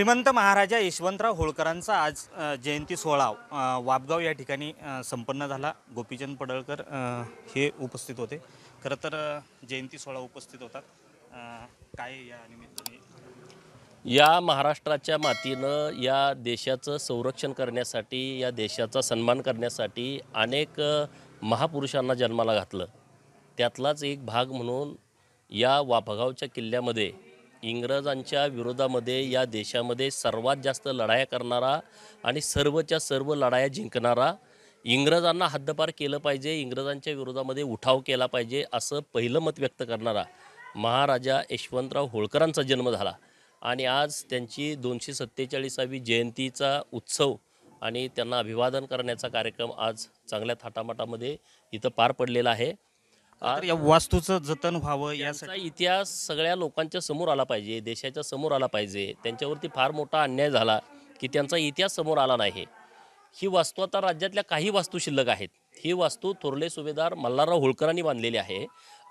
श्रीमंत महाराजा यशवंतराव होळकरांचा आज जयंती सोहळा वाबगाव या ठिकाणी संपन्न झाला गोपीचंद पडळकर हे उपस्थित होते खरं तर जयंती सोहळा उपस्थित होता काय या निमित्ताने या महाराष्ट्राच्या मातीनं या देशाचं संरक्षण करण्यासाठी या देशाचा सन्मान करण्यासाठी अनेक महापुरुषांना जन्माला घातलं त्यातलाच एक भाग म्हणून या वाबगावच्या किल्ल्यामध्ये इंग्रजांच्या विरोधामध्ये या देशामध्ये सर्वात जास्त लढाया करणारा आणि सर्वच्या सर्व लढाया जिंकणारा इंग्रजांना हद्दपार केलं पाहिजे इंग्रजांच्या विरोधामध्ये उठाव केला पाहिजे असं पहिलं मत व्यक्त करणारा महाराजा यशवंतराव होळकरांचा जन्म झाला आणि आज त्यांची दोनशे सत्तेचाळीसावी जयंतीचा उत्सव आणि त्यांना अभिवादन करण्याचा कार्यक्रम आज चांगल्या थाटामाटामध्ये इथं पार पडलेला आहे तर या वास्तूचं जतन व्हावं या यासाठी इतिहास सगळ्या लोकांच्या समोर आला पाहिजे देशाच्या समोर आला पाहिजे त्यांच्यावरती फार मोठा अन्याय झाला की त्यांचा इतिहास समोर आला नाही ही वास्तू आता राज्यातल्या काही वास्तू शिल्लक आहेत ही वास्तू थोरले सुभेदार मल्हारराव होळकरांनी बांधलेली आहे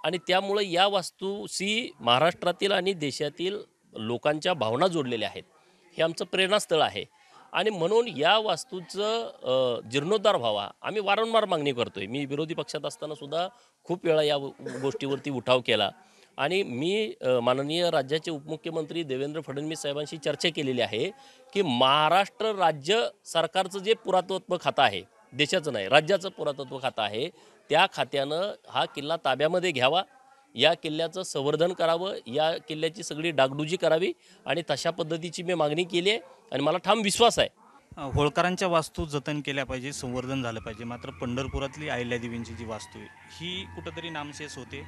आणि त्यामुळे या वास्तूशी महाराष्ट्रातील आणि देशातील लोकांच्या भावना जोडलेल्या आहेत हे आमचं प्रेरणास्थळ आहे आणि म्हणून या वास्तूचं जीर्णोद्धार व्हावा आम्ही वारंवार मागणी करतोय मी विरोधी पक्षात असताना सुद्धा खूप वेळा या गोष्टीवरती उठाव केला आणि मी माननीय राज्याचे उपमुख्यमंत्री देवेंद्र फडणवीस साहेबांशी चर्चा केलेली आहे की महाराष्ट्र राज्य सरकारचं जे पुरातत्व खातं आहे देशाचं नाही राज्याचं पुरातत्व खातं आहे त्या खात्यानं हा किल्ला ताब्यामध्ये घ्यावा या किल्ल्याचं संवर्धन करावं या किल्ल्याची सगळी डागडुजी करावी आणि तशा पद्धतीची मी मागणी केली आहे आणि मला ठाम विश्वास आहे होळकरांच्या वास्तू जतन केल्या पाहिजे संवर्धन झालं पाहिजे मात्र पंढरपुरातली अहिल्यादेवींची जी वास्तू आहे ही कुठंतरी नामशेष होते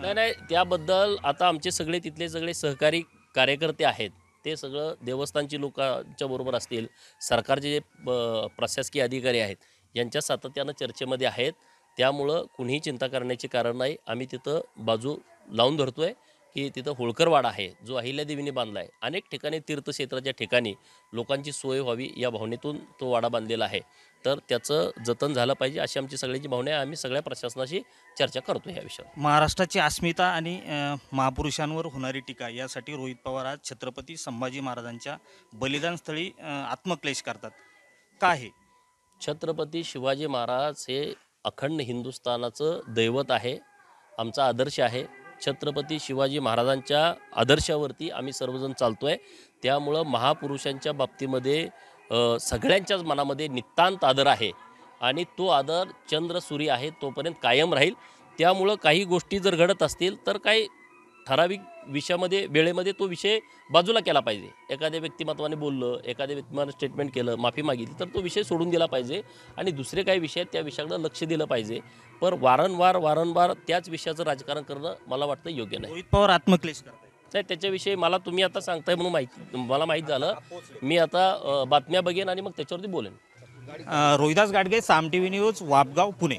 नाही नाही त्याबद्दल आता आमचे सगळे तिथले सगळे सहकारी कार्यकर्ते आहेत ते सगळं देवस्थानची लोकांच्या बरोबर असतील सरकारचे जे प्रशासकीय अधिकारी आहेत यांच्या सातत्यानं चर्चेमध्ये आहेत त्यामुळं कुणीही चिंता करण्याचे कारण नाही आम्ही तिथं बाजू लावून धरतो आहे की तिथं होळकरवाडा आहे जो अहिल्यादेवीने बांधला आहे अनेक ठिकाणी तीर्थक्षेत्राच्या ठिकाणी लोकांची सोय व्हावी या भावनेतून तो वाडा बांधलेला आहे तर त्याचं जतन झालं पाहिजे अशी आमची सगळ्यांची भावना आहे आम्ही सगळ्या प्रशासनाशी चर्चा करतो या विषयावर महाराष्ट्राची अस्मिता आणि महापुरुषांवर होणारी टीका यासाठी रोहित पवार आज छत्रपती संभाजी महाराजांच्या बलिदानस्थळी आत्मक्लेश करतात का आहे छत्रपती शिवाजी महाराज हे अखंड हिंदुस्थानाचं दैवत आहे आमचा आदर्श आहे छत्रपती शिवाजी महाराजांच्या आदर्शावरती आम्ही सर्वजण चालतो आहे त्यामुळं महापुरुषांच्या बाबतीमध्ये सगळ्यांच्याच मनामध्ये नितांत आदर आहे आणि तो आदर चंद्र सूर्य आहे तोपर्यंत कायम राहील त्यामुळं काही गोष्टी जर घडत असतील तर काही ठराविक विषयामध्ये वेळेमध्ये तो विषय बाजूला केला पाहिजे एखाद्या व्यक्तिमत्वाने बोललं एखाद्या व्यक्तिमान स्टेटमेंट केलं माफी मागितली तर तो विषय सोडून दिला पाहिजे आणि दुसरे काही विषय आहेत त्या विषयाकडे लक्ष दिलं पाहिजे पण वारंवार वारंवार त्याच विषयाचं राजकारण करणं मला वाटतं योग्य नाही रोहित पवार आत्मक्लेश करतात नाही त्याच्याविषयी मला तुम्ही आता सांगताय म्हणून माहिती मला माहीत झालं मी आता बातम्या बघेन आणि मग त्याच्यावरती बोलेन Rohidas Gadge Saam T V news Vapgaon Pune